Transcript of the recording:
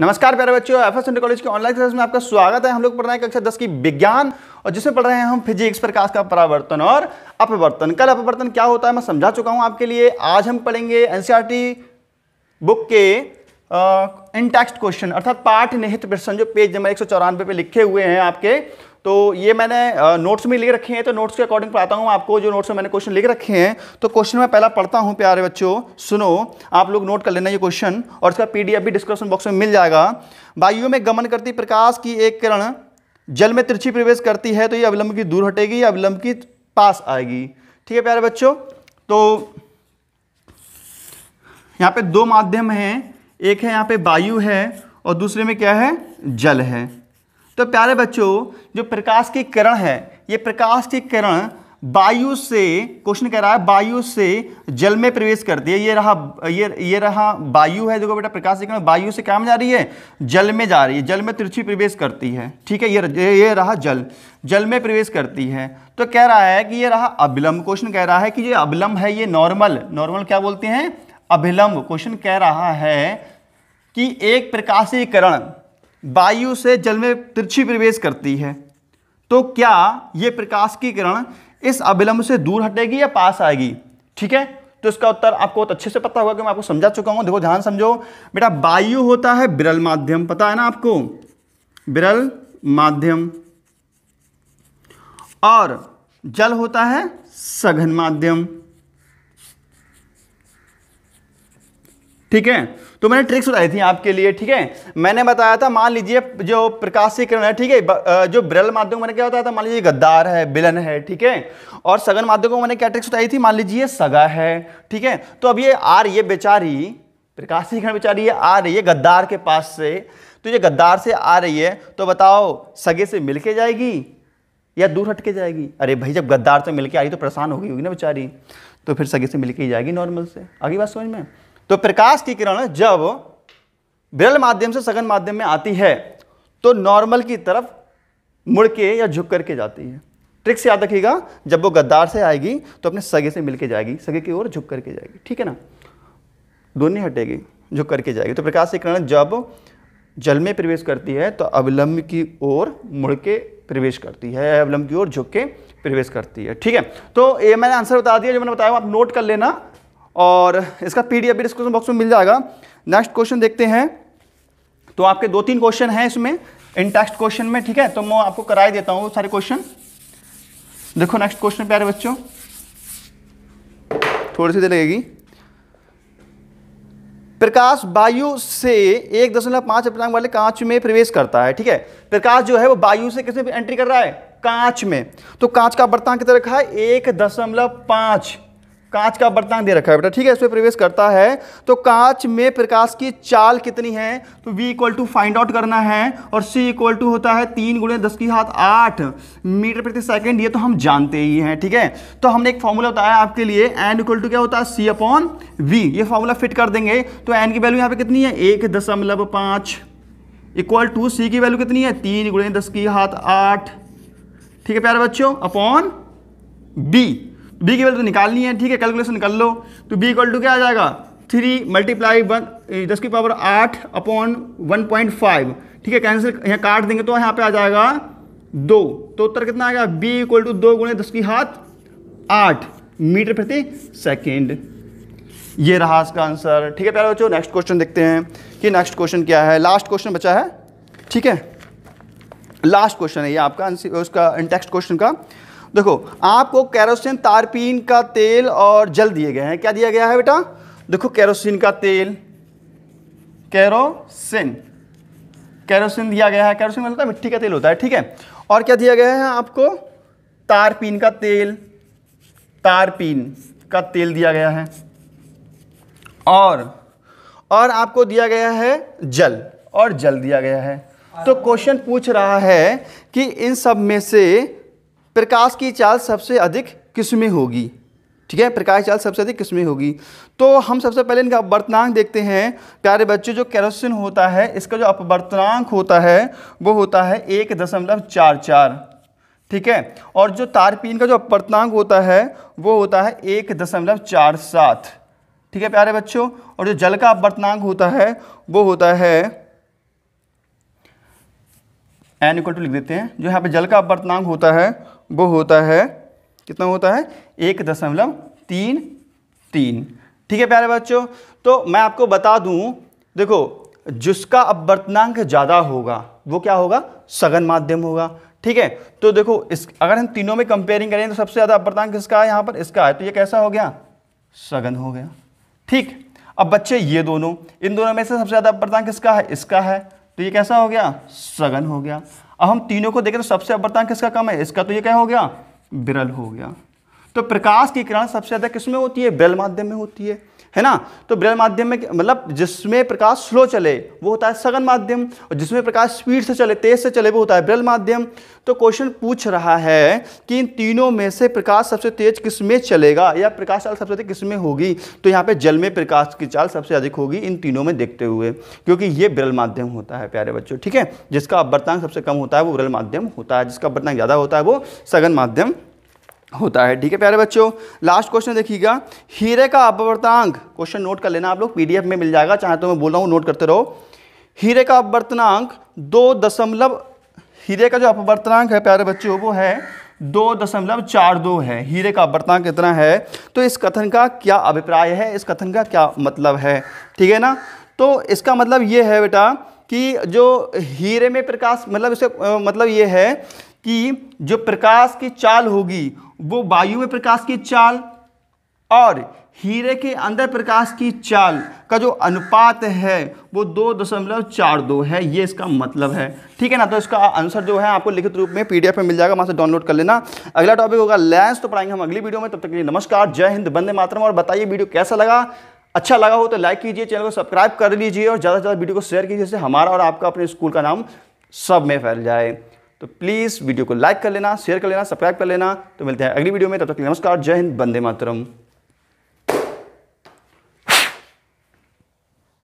नमस्कार प्यारे बच्चों एफ एस कॉलेज के ऑनलाइन क्लास में आपका स्वागत है हम लोग पढ़ रहे हैं कक्षा दस की विज्ञान और जिसमें पढ़ रहे हैं हम फिजिक्स प्रकाश का परावर्तन और अपवर्तन कल अपवर्तन क्या होता है मैं समझा चुका हूं आपके लिए आज हम पढ़ेंगे एन बुक e के इन टेक्स्ट क्वेश्चन अर्थात पाठ निहित प्रश्न जो पेज नंबर एक पे लिखे हुए हैं आपके तो ये मैंने नोट्स में लिख रखे हैं तो नोट्स के अकॉर्डिंग पढ़ाता हूँ आपको जो नोट्स में मैंने क्वेश्चन लिख रखे हैं तो क्वेश्चन मैं पहला पढ़ता हूँ प्यारे बच्चों सुनो आप लोग नोट कर लेना ये क्वेश्चन और इसका पी भी डिस्क्रिप्शन बॉक्स में मिल जाएगा वायु में गमन करती प्रकाश की एक किरण जल में तिरछी प्रवेश करती है तो ये अविलंब की दूर हटेगी या अविलंब की पास आएगी ठीक है प्यारे बच्चों तो यहाँ पे दो माध्यम हैं एक है यहाँ पे वायु है और दूसरे में क्या है जल है तो प्यारे बच्चों जो प्रकाश के किरण है ये प्रकाश के किरण वायु से क्वेश्चन कह रहा है वायु से जल में प्रवेश करती है ये रहा ये ये रहा वायु है देखो बेटा प्रकाश के किरण वायु से क्या में जा रही है जल में जा रही है जल में तिरछी प्रवेश करती है ठीक है ये ये रहा जल जल में प्रवेश करती है तो कह रहा है कि ये रहा अभिलंब क्वेश्चन कह रहा है कि ये अभिलंब है ये नॉर्मल नॉर्मल क्या बोलते हैं अभिलंब क्वेश्चन कह रहा है कि एक प्रकाशीकरण वायु से जल में तिरछी प्रवेश करती है तो क्या यह प्रकाश की किरण इस अभिलंब से दूर हटेगी या पास आएगी ठीक है तो इसका उत्तर आपको बहुत अच्छे से पता होगा कि मैं आपको समझा चुका हूं देखो ध्यान समझो बेटा वायु होता है बिरल माध्यम पता है ना आपको बिरल माध्यम और जल होता है सघन माध्यम ठीक है तो मैंने ट्रिक्स बताई थी आपके लिए ठीक है मैंने बताया था मान लीजिए जो प्रकाश से किरण है ठीक है जो ब्रल माध्यम मैंने क्या बताया था मान लीजिए गद्दार है बिलन है ठीक है और सघन माध्यम को मैंने क्या ट्रिक्स बताई थी मान लीजिए सगा है ठीक है तो अब ये आ रही है बेचारी प्रकाशीकरण किरण बेचारी ये आ रही है गद्दार के पास से तो ये गद्दार से आ रही है तो बताओ सगे से मिल के जाएगी या दूर हट जाएगी अरे भाई जब गद्दार से मिल के रही तो परेशान हो गई होगी ना बेचारी तो फिर सगे से मिल के ही जाएगी नॉर्मल से आगे बात समझ में तो प्रकाश की किरण जब विरल माध्यम से सघन माध्यम में आती है तो नॉर्मल की तरफ मुड़ के या झुक करके जाती है ट्रिक्स याद रखिएगा जब वो गद्दार से आएगी तो अपने सगे से मिलके जाएगी सगे की ओर झुक करके जाएगी ठीक है ना दोनों हटेगी झुक करके जाएगी तो प्रकाश की किरण जब जल में प्रवेश करती है तो अवलंब की ओर मुड़ के प्रवेश करती है अवलंब की ओर झुक के प्रवेश करती है ठीक है तो ये मैंने आंसर बता दिया जो मैंने बताया आप नोट कर लेना और इसका पी डी डिस्क्रिप्शन बॉक्स में मिल जाएगा नेक्स्ट क्वेश्चन देखते हैं तो आपके दो तीन क्वेश्चन हैं इसमें इन टेक्स्ट क्वेश्चन में ठीक है तो मैं आपको कराई देता हूँ सारे क्वेश्चन देखो नेक्स्ट क्वेश्चन प्यारे बच्चों थोड़ी सी देर लगेगी प्रकाश वायु से एक दशमलव पांच अपूर्णांक वाले कांच में प्रवेश करता है ठीक है प्रकाश जो है वो वायु से किसमें एंट्री कर रहा है कांच में तो कांच का बर्तन कितना रखा है एक दशमलव पांच कांच का बर्तन दे रखा है बेटा ठीक है इसमें प्रवेश करता है तो कांच में प्रकाश की चाल कितनी है तो v equal to find out करना है और c इक्वल टू होता है तीन गुणे दस की हाथ आठ मीटर प्रति सेकंड ये तो हम जानते ही हैं ठीक है तो हमने एक फॉर्मूला बताया आपके लिए एन इक्वल टू क्या होता है सी अपॉन वी ये फॉर्मूला फिट कर देंगे तो एन की वैल्यू यहाँ पे कितनी है एक दशमलव पाँच इक्वल टू सी की वैल्यू कितनी है तीन गुणे दस की हाथ आठ ठीक है प्यारे बच्चों अपॉन बी बी की वैल्यू तो निकालनी है ठीक है कैलकुलेशन निकाल लो तो बी इक्वल टू क्या आ जाएगा थ्री मल्टीप्लाई वन दस की पावर आठ अपॉन वन पॉइंट फाइव ठीक है कैंसिल यहाँ काट देंगे तो यहाँ पे आ जाएगा दो तो उत्तर कितना आ गया बी इक्वल टू दो गुणे दस की हाथ आठ मीटर प्रति सेकेंड ये रहा इसका आंसर ठीक है प्यारे बच्चों नेक्स्ट क्वेश्चन देखते हैं कि नेक्स्ट क्वेश्चन क्या है लास्ट क्वेश्चन बचा है ठीक है लास्ट क्वेश्चन है ये आपका आंसर उसका टेक्स्ट क्वेश्चन का देखो आपको कैरोसिन तारपीन का तेल और जल दिए गए हैं क्या दिया गया है बेटा देखो कैरोसिन का तेल कैरोसिन कैरोसिन दिया गया है कैरोसिन मतलब मिट्टी का तेल होता है ठीक है और क्या दिया गया है आपको तारपीन का तेल तारपीन का तेल दिया गया है और और आपको दिया गया है जल और जल दिया गया है तो क्वेश्चन पूछ रहा है कि इन सब में से प्रकाश की चाल सबसे अधिक किस्में होगी ठीक है प्रकाश चाल सबसे अधिक किस्में होगी तो हम सबसे पहले इनका अपवर्तनांक देखते हैं प्यारे बच्चे जो कैरोसिन होता है इसका जो अपवर्तनांक होता है वो होता है एक दशमलव चार चार ठीक है और जो तारपीन का जो अपवर्तनांक होता है वो होता है एक दशमलव चार सात ठीक है प्यारे बच्चों और जो जल का अपवर्तनांक होता है वो होता है एन इक्वल टू लिख देते हैं जो यहाँ पे जल का अपवर्तनांक होता है वो होता है कितना होता है एक दशमलव तीन तीन ठीक है प्यारे बच्चों तो मैं आपको बता दूं देखो जिसका अपवर्तनांक ज़्यादा होगा वो क्या होगा सघन माध्यम होगा ठीक है तो देखो इस अगर हम तीनों में कंपेयरिंग करें तो सबसे ज़्यादा अपवर्तनांक किसका है यहाँ पर इसका है तो ये कैसा हो गया सघन हो गया ठीक अब बच्चे ये दोनों इन दोनों में से सबसे ज़्यादा अपवर्तनांक किसका है इसका है तो ये कैसा हो गया सघन हो गया अब हम तीनों को देखें तो सबसे अपवर्तनांक किसका कम है इसका तो ये क्या हो गया बिरल हो गया तो प्रकाश की किरण सबसे ज़्यादा किस में होती है बिरल माध्यम में होती है है ना तो ब्रल माध्यम में मतलब जिसमें प्रकाश स्लो चले वो होता है सघन माध्यम और जिसमें प्रकाश स्पीड से चले तेज से चले वो होता है ब्रल माध्यम तो क्वेश्चन पूछ रहा है कि इन तीनों में से प्रकाश सबसे तेज किसमें चलेगा या प्रकाश चाल सबसे अधिक किसमें होगी तो यहाँ पे जल में प्रकाश की चाल सबसे अधिक होगी इन तीनों में देखते हुए क्योंकि ये ब्रल माध्यम होता है प्यारे बच्चों ठीक है जिसका अपवर्तांक सबसे कम होता है वो ब्रल माध्यम होता है जिसका अपवर्तांक ज़्यादा होता है वो सघन माध्यम होता है ठीक है प्यारे बच्चों लास्ट क्वेश्चन देखिएगा हीरे का अपवर्तनांक क्वेश्चन नोट कर लेना आप लोग पीडीएफ में मिल जाएगा चाहे तो मैं बोल रहा हूँ नोट करते रहो हीरे का अपवर्तनांक दो दशमलव हीरे का जो अपवर्तनांक है प्यारे बच्चों वो है दो दशमलव चार दो है हीरे का अपवर्तनांक कितना है तो इस कथन का क्या अभिप्राय है इस कथन का क्या मतलब है ठीक है ना तो इसका मतलब ये है बेटा कि जो हीरे में प्रकाश मतलब इसका मतलब ये है कि जो प्रकाश की चाल होगी वो वायु में प्रकाश की चाल और हीरे के अंदर प्रकाश की चाल का जो अनुपात है वो दो दशमलव चार दो है ये इसका मतलब है ठीक है ना तो इसका आंसर जो है आपको लिखित रूप में पीडीएफ में मिल जाएगा वहाँ से डाउनलोड कर लेना अगला टॉपिक होगा लेंस तो पढ़ाएंगे हम अगली वीडियो में तब तक के लिए नमस्कार जय हिंद बंदे मातरम और बताइए वीडियो कैसा लगा अच्छा लगा हो तो लाइक कीजिए चैनल को सब्सक्राइब कर लीजिए और ज़्यादा से ज़्यादा वीडियो को शेयर कीजिए जिससे हमारा और आपका अपने स्कूल का नाम सब में फैल जाए तो प्लीज़ वीडियो को लाइक कर लेना शेयर कर लेना सब्सक्राइब कर लेना तो मिलते हैं अगली वीडियो में तब तक नमस्कार जय हिंद बंदे मातरम